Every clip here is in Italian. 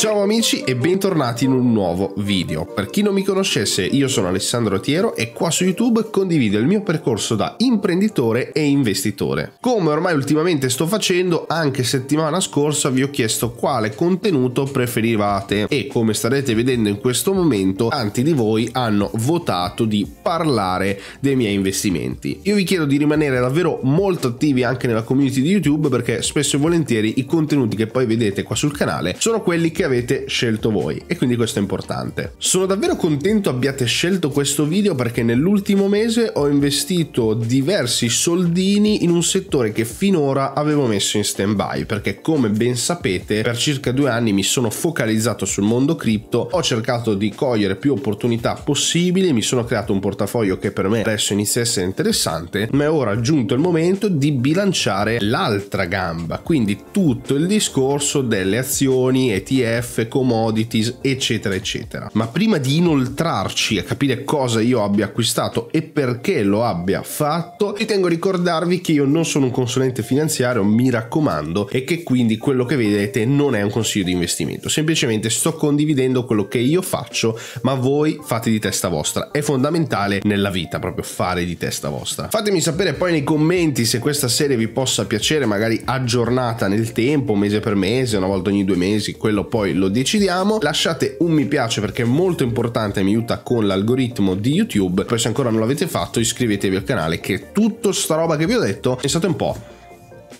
Ciao amici e bentornati in un nuovo video. Per chi non mi conoscesse, io sono Alessandro Tiero e qua su YouTube condivido il mio percorso da imprenditore e investitore. Come ormai ultimamente sto facendo, anche settimana scorsa vi ho chiesto quale contenuto preferivate e come starete vedendo in questo momento, tanti di voi hanno votato di parlare dei miei investimenti. Io vi chiedo di rimanere davvero molto attivi anche nella community di YouTube perché spesso e volentieri i contenuti che poi vedete qua sul canale sono quelli che avete scelto voi e quindi questo è importante. Sono davvero contento abbiate scelto questo video perché nell'ultimo mese ho investito diversi soldini in un settore che finora avevo messo in stand by perché come ben sapete per circa due anni mi sono focalizzato sul mondo cripto, ho cercato di cogliere più opportunità possibili, mi sono creato un portafoglio che per me adesso inizia a essere interessante, ma è ora giunto il momento di bilanciare l'altra gamba, quindi tutto il discorso delle azioni, ETF, ETF, commodities, eccetera, eccetera. Ma prima di inoltrarci a capire cosa io abbia acquistato e perché lo abbia fatto, vi tengo a ricordarvi che io non sono un consulente finanziario, mi raccomando, e che quindi quello che vedete non è un consiglio di investimento. Semplicemente sto condividendo quello che io faccio, ma voi fate di testa vostra. È fondamentale nella vita proprio fare di testa vostra. Fatemi sapere poi nei commenti se questa serie vi possa piacere, magari aggiornata nel tempo, mese per mese, una volta ogni due mesi, quello poi poi lo decidiamo. Lasciate un mi piace perché è molto importante, mi aiuta con l'algoritmo di YouTube. Poi se ancora non l'avete fatto iscrivetevi al canale che tutta sta roba che vi ho detto pensate un po'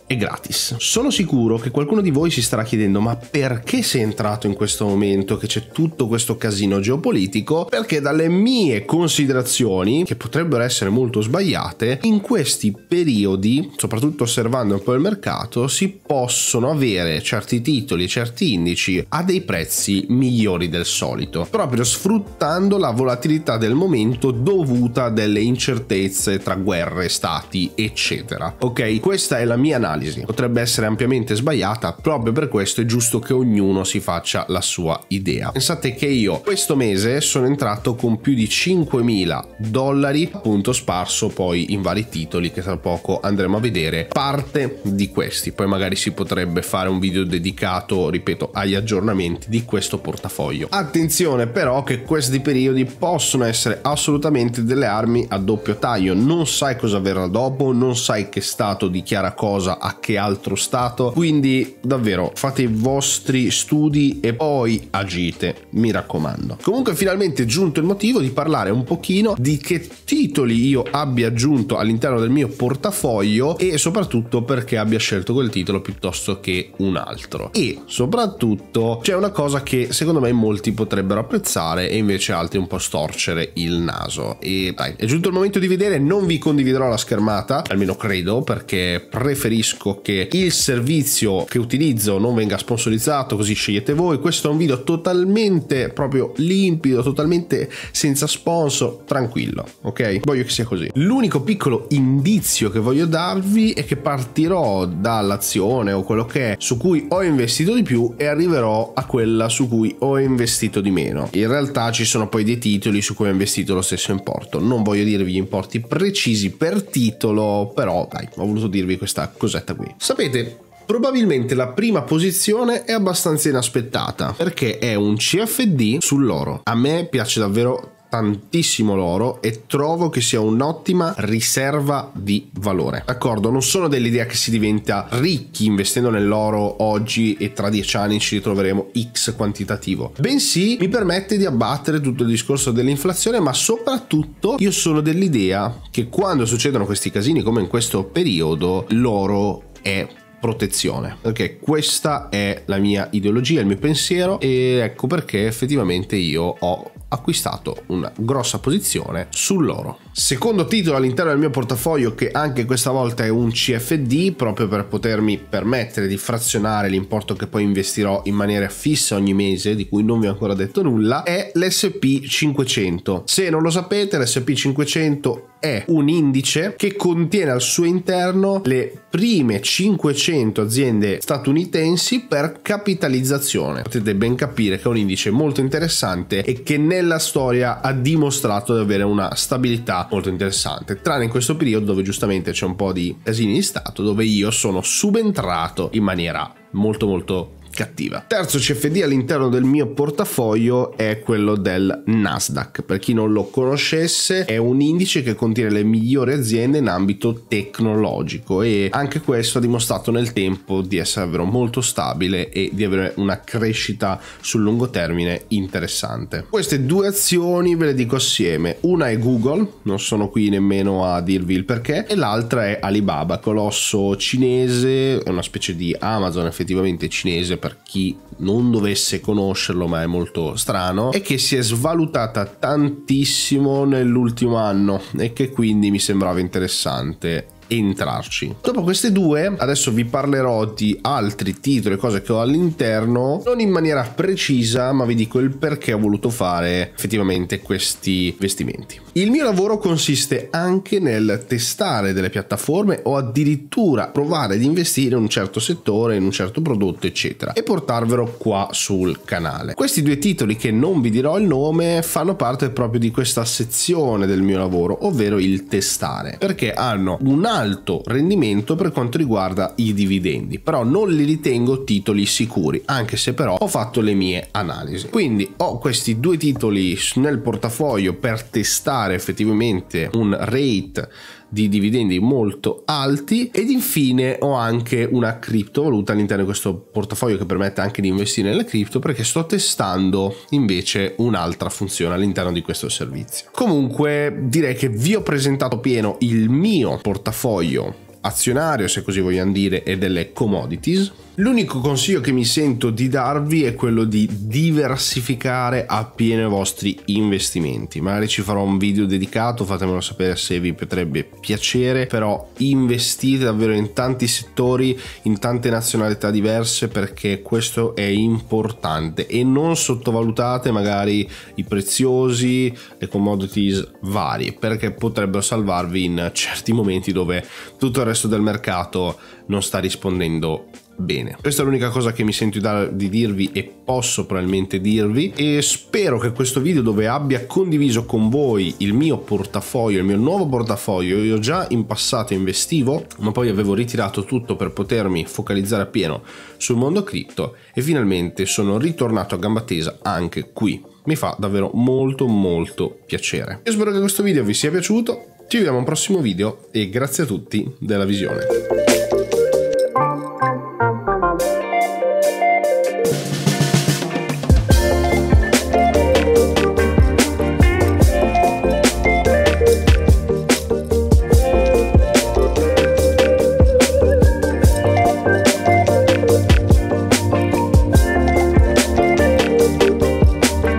è gratis. Sono sicuro che qualcuno di voi si starà chiedendo ma perché sei entrato in questo momento che c'è tutto questo casino geopolitico? Perché dalle mie considerazioni, che potrebbero essere molto sbagliate, in questi periodi, soprattutto osservando un po' il mercato, si possono avere certi titoli e certi indici a dei prezzi migliori del solito, proprio sfruttando la volatilità del momento dovuta a delle incertezze tra guerre, stati, eccetera. Ok, questa è la mia analisi analisi. Potrebbe essere ampiamente sbagliata, proprio per questo è giusto che ognuno si faccia la sua idea. Pensate che io questo mese sono entrato con più di 5.000 dollari, appunto sparso poi in vari titoli che tra poco andremo a vedere, parte di questi. Poi magari si potrebbe fare un video dedicato, ripeto, agli aggiornamenti di questo portafoglio. Attenzione però che questi periodi possono essere assolutamente delle armi a doppio taglio, non sai cosa verrà dopo, non sai che stato dichiara cosa a a che altro stato. Quindi davvero fate i vostri studi e poi agite, mi raccomando. Comunque finalmente è giunto il motivo di parlare un pochino di che titoli io abbia aggiunto all'interno del mio portafoglio e soprattutto perché abbia scelto quel titolo piuttosto che un altro. E soprattutto c'è una cosa che secondo me molti potrebbero apprezzare e invece altri un po' storcere il naso. E dai, è giunto il momento di vedere, non vi condividerò la schermata, almeno credo, perché preferisco classico che il servizio che utilizzo non venga sponsorizzato così scegliete voi questo è un video totalmente proprio limpido totalmente senza sponsor tranquillo ok voglio che sia così l'unico piccolo indizio che voglio darvi è che partirò dall'azione o quello che è su cui ho investito di più e arriverò a quella su cui ho investito di meno in realtà ci sono poi dei titoli su cui ho investito lo stesso importo non voglio dirvi gli importi precisi per titolo però dai ho voluto dirvi questa cosetta diretta qui. Sapete, Probabilmente la prima posizione è abbastanza inaspettata perché è un CFD sull'oro. A me piace davvero tantissimo l'oro e trovo che sia un'ottima riserva di valore. D'accordo, non sono dell'idea che si diventa ricchi investendo nell'oro oggi e tra dieci anni ci ritroveremo X quantitativo, bensì mi permette di abbattere tutto il discorso dell'inflazione, ma soprattutto io sono dell'idea che quando succedono questi casini come in questo periodo, l'oro è protezione perché questa è la mia ideologia il mio pensiero e ecco perché effettivamente io ho acquistato una grossa posizione sull'oro. Secondo titolo all'interno del mio portafoglio che anche questa volta è un CFD proprio per potermi permettere di frazionare l'importo che poi investirò in maniera fissa ogni mese di cui non vi ho ancora detto nulla è l'SP500. Se non lo sapete l'SP500 è un indice che contiene al suo interno le prime 500 aziende statunitensi per capitalizzazione. Potete ben capire che è un indice molto interessante e che nella storia ha dimostrato di avere una stabilità molto interessante, tranne in questo periodo dove giustamente c'è un po' di casini di Stato, dove io sono subentrato in maniera molto molto cattiva. Terzo CFD all'interno del mio portafoglio è quello del Nasdaq. Per chi non lo conoscesse è un indice che contiene le migliori aziende in ambito tecnologico e anche questo ha dimostrato nel tempo di essere davvero molto stabile e di avere una crescita sul lungo termine interessante. Queste due azioni ve le dico assieme, una è Google, non sono qui nemmeno a dirvi il perché, e l'altra è Alibaba, colosso cinese, è una specie di Amazon effettivamente cinese per per chi non dovesse conoscerlo ma è molto strano è che si è svalutata tantissimo nell'ultimo anno e che quindi mi sembrava interessante entrarci. Dopo queste due, adesso vi parlerò di altri titoli e cose che ho all'interno, non in maniera precisa, ma vi dico il perché ho voluto fare effettivamente questi vestimenti. Il mio lavoro consiste anche nel testare delle piattaforme o addirittura provare ad investire in un certo settore, in un certo prodotto, eccetera, e portarvelo qua sul canale. Questi due titoli che non vi dirò il nome fanno parte proprio di questa sezione del mio lavoro, ovvero il testare, perché hanno un alto rendimento per quanto riguarda i dividendi, però non li ritengo titoli sicuri, anche se però ho fatto le mie analisi. Quindi ho questi due titoli nel portafoglio per testare pagare effettivamente un rate di dividendi molto alti ed infine ho anche una criptovaluta all'interno di questo portafoglio che permette anche di investire nelle cripto perché sto testando invece un'altra funzione all'interno di questo servizio comunque direi che vi ho presentato pieno il mio portafoglio azionario se così vogliamo dire e delle commodities L'unico consiglio che mi sento di darvi è quello di diversificare appieno i vostri investimenti. Magari ci farò un video dedicato, fatemelo sapere se vi potrebbe piacere, però investite davvero in tanti settori, in tante nazionalità diverse perché questo è importante e non sottovalutate magari i preziosi, le commodities varie perché potrebbero salvarvi in certi momenti dove tutto il resto del mercato non sta rispondendo bene. Questa è l'unica cosa che mi sento di dirvi e posso probabilmente dirvi e spero che questo video dove abbia condiviso con voi il mio portafoglio, il mio nuovo portafoglio, io già in passato investivo ma poi avevo ritirato tutto per potermi focalizzare appieno sul mondo cripto e finalmente sono ritornato a gamba tesa anche qui. Mi fa davvero molto molto piacere. Io spero che questo video vi sia piaciuto, ci vediamo al prossimo video e grazie a tutti della visione.